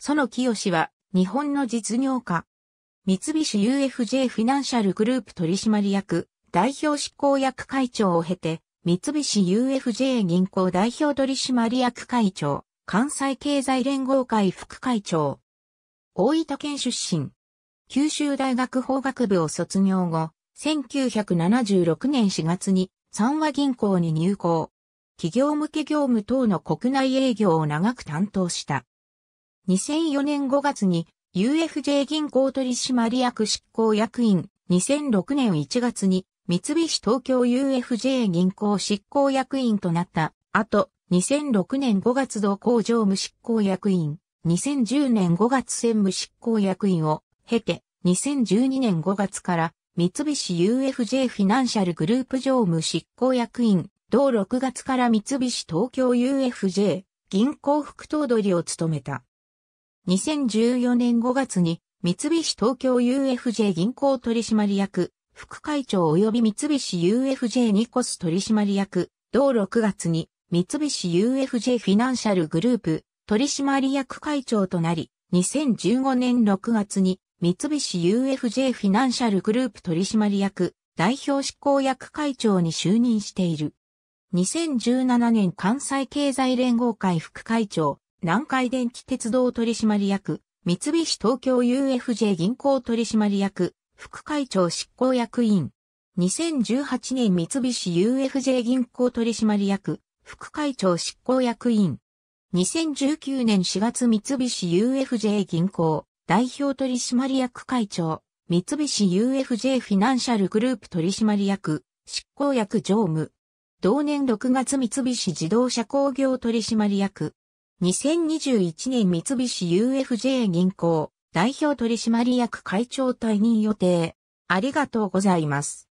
園清は、日本の実業家。三菱 UFJ フィナンシャルグループ取締役、代表執行役会長を経て、三菱 UFJ 銀行代表取締役会長、関西経済連合会副会長。大分県出身。九州大学法学部を卒業後、1976年4月に三和銀行に入行。企業向け業務等の国内営業を長く担当した。2004年5月に UFJ 銀行取締役執行役員、2006年1月に三菱東京 UFJ 銀行執行役員となった後、2006年5月同行常務執行役員、2010年5月専務執行役員を経て、2012年5月から三菱 UFJ フィナンシャルグループ常務執行役員、同6月から三菱東京 UFJ 銀行副頭取を務めた。2014年5月に三菱東京 UFJ 銀行取締役、副会長及び三菱 UFJ ニコス取締役、同6月に三菱 UFJ フィナンシャルグループ取締役会長となり、2015年6月に三菱 UFJ フィナンシャルグループ取締役代表執行役会長に就任している。2017年関西経済連合会副会長、南海電気鉄道取締役、三菱東京 UFJ 銀行取締役、副会長執行役員。2018年三菱 UFJ 銀行取締役、副会長執行役員。2019年4月三菱 UFJ 銀行、代表取締役会長、三菱 UFJ フィナンシャルグループ取締役、執行役常務。同年6月三菱自動車工業取締役、2021年三菱 UFJ 銀行代表取締役会長退任予定。ありがとうございます。